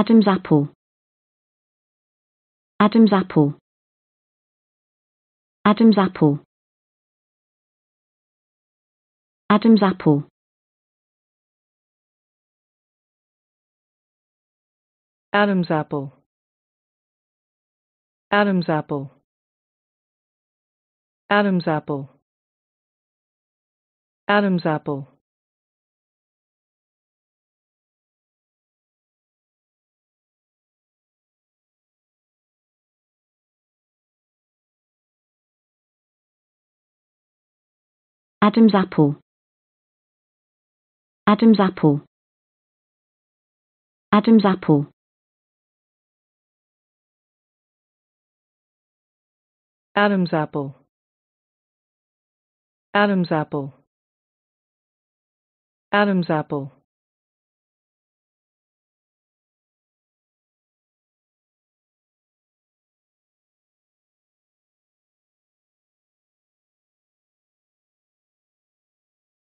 Adam's apple. Adam's apple. Adam's apple. Adam's apple. Adam's apple. Adam's apple. Adam's apple. Adam's apple. Adam's apple. Adam's apple. Adam's apple. Adam's apple. Adam's apple. Adam's apple.